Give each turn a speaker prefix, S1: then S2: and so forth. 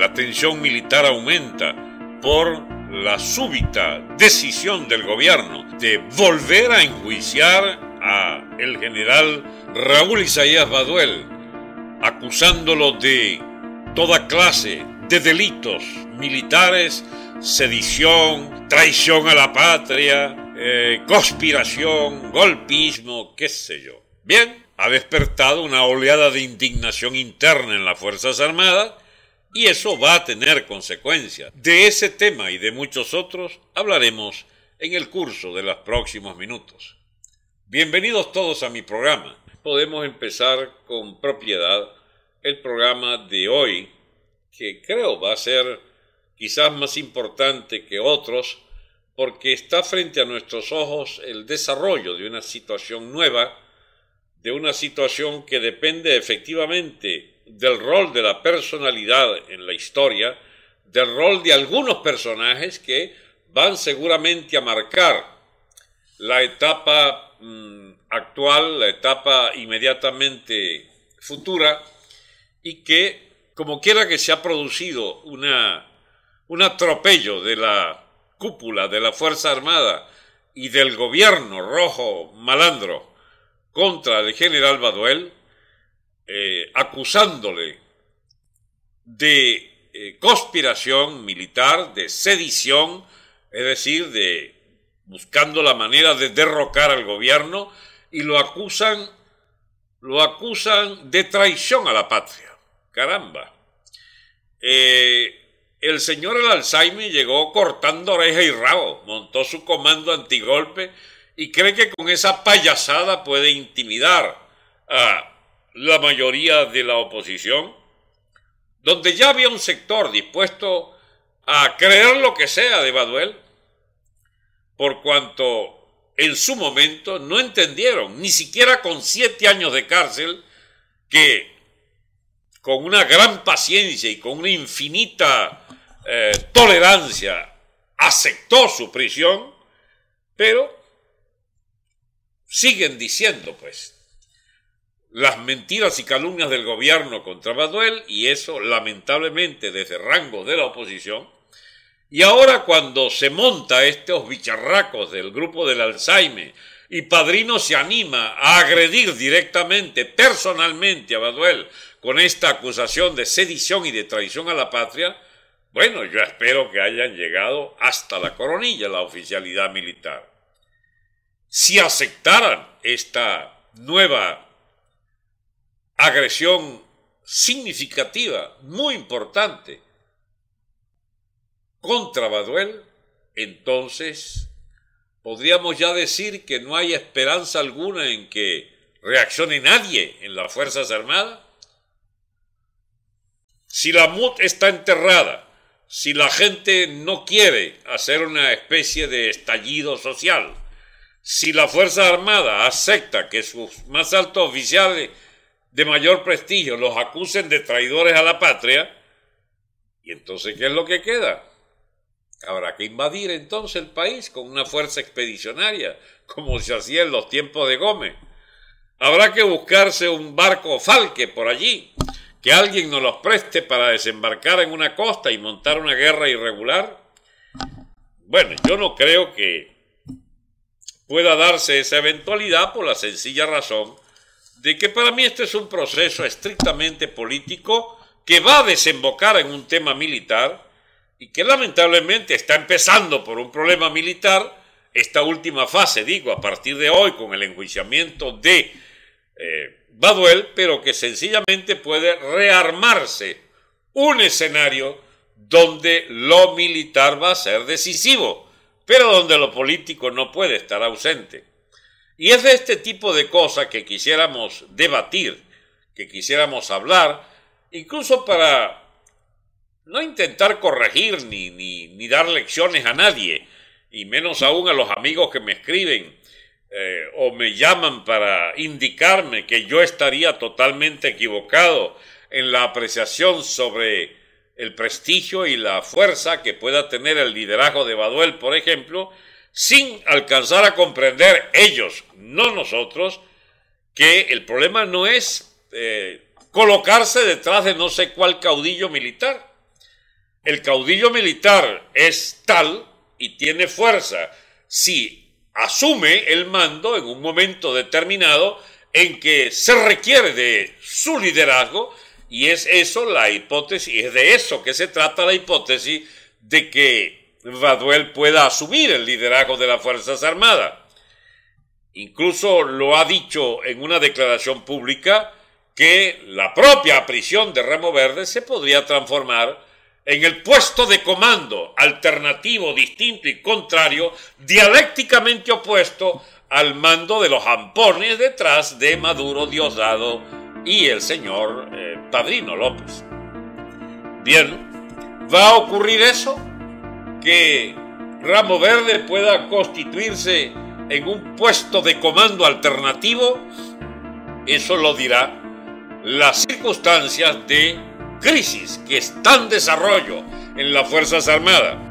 S1: la tensión militar aumenta por la súbita decisión del gobierno de volver a enjuiciar a el general Raúl Isaías Baduel, acusándolo de toda clase de delitos militares, sedición, traición a la patria, eh, conspiración, golpismo, qué sé yo. Bien, ha despertado una oleada de indignación interna en las Fuerzas Armadas y eso va a tener consecuencias. De ese tema y de muchos otros hablaremos en el curso de los próximos minutos. Bienvenidos todos a mi programa. Podemos empezar con propiedad el programa de hoy, que creo va a ser quizás más importante que otros, porque está frente a nuestros ojos el desarrollo de una situación nueva, de una situación que depende efectivamente del rol de la personalidad en la historia, del rol de algunos personajes que van seguramente a marcar la etapa mm, actual, la etapa inmediatamente futura, y que, como quiera que se ha producido un atropello de la cúpula de la Fuerza Armada y del gobierno rojo malandro contra el general Baduel, eh, acusándole de eh, conspiración militar, de sedición, es decir, de buscando la manera de derrocar al gobierno y lo acusan lo acusan de traición a la patria. Caramba. Eh, el señor el Alzheimer llegó cortando oreja y rabo, montó su comando antigolpe y cree que con esa payasada puede intimidar a la mayoría de la oposición, donde ya había un sector dispuesto a creer lo que sea de Baduel, por cuanto en su momento no entendieron, ni siquiera con siete años de cárcel, que con una gran paciencia y con una infinita eh, tolerancia aceptó su prisión, pero siguen diciendo, pues, las mentiras y calumnias del gobierno contra Baduel y eso lamentablemente desde rangos de la oposición. Y ahora cuando se monta estos bicharracos del grupo del Alzheimer y Padrino se anima a agredir directamente, personalmente a Baduel con esta acusación de sedición y de traición a la patria, bueno, yo espero que hayan llegado hasta la coronilla la oficialidad militar. Si aceptaran esta nueva agresión significativa, muy importante, contra Baduel, entonces podríamos ya decir que no hay esperanza alguna en que reaccione nadie en las Fuerzas Armadas. Si la MUT está enterrada, si la gente no quiere hacer una especie de estallido social, si la Fuerza Armada acepta que sus más altos oficiales de mayor prestigio los acusen de traidores a la patria, ¿y entonces qué es lo que queda? Habrá que invadir entonces el país con una fuerza expedicionaria, como se hacía en los tiempos de Gómez. Habrá que buscarse un barco falque por allí, que alguien nos los preste para desembarcar en una costa y montar una guerra irregular. Bueno, yo no creo que pueda darse esa eventualidad por la sencilla razón de que para mí este es un proceso estrictamente político que va a desembocar en un tema militar y que lamentablemente está empezando por un problema militar esta última fase, digo, a partir de hoy con el enjuiciamiento de eh, Baduel, pero que sencillamente puede rearmarse un escenario donde lo militar va a ser decisivo, pero donde lo político no puede estar ausente. Y es de este tipo de cosas que quisiéramos debatir, que quisiéramos hablar, incluso para no intentar corregir ni, ni, dar lecciones a nadie, y menos aún a los amigos que me escriben eh, o me llaman para indicarme que yo estaría totalmente equivocado en la apreciación sobre el prestigio y la fuerza que pueda tener el liderazgo de Baduel, por ejemplo, sin alcanzar a comprender ellos, no nosotros, que el problema no es eh, colocarse detrás de no sé cuál caudillo militar. El caudillo militar es tal y tiene fuerza si asume el mando en un momento determinado en que se requiere de su liderazgo y es eso la hipótesis, es de eso que se trata la hipótesis de que Baduel pueda asumir el liderazgo de las Fuerzas Armadas. Incluso lo ha dicho en una declaración pública que la propia prisión de Remo Verde se podría transformar en el puesto de comando alternativo, distinto y contrario, dialécticamente opuesto al mando de los ampones detrás de Maduro Diosdado y el señor eh, Padrino López. Bien, ¿va a ocurrir eso? que Ramo Verde pueda constituirse en un puesto de comando alternativo, eso lo dirá las circunstancias de crisis que están en desarrollo en las Fuerzas Armadas.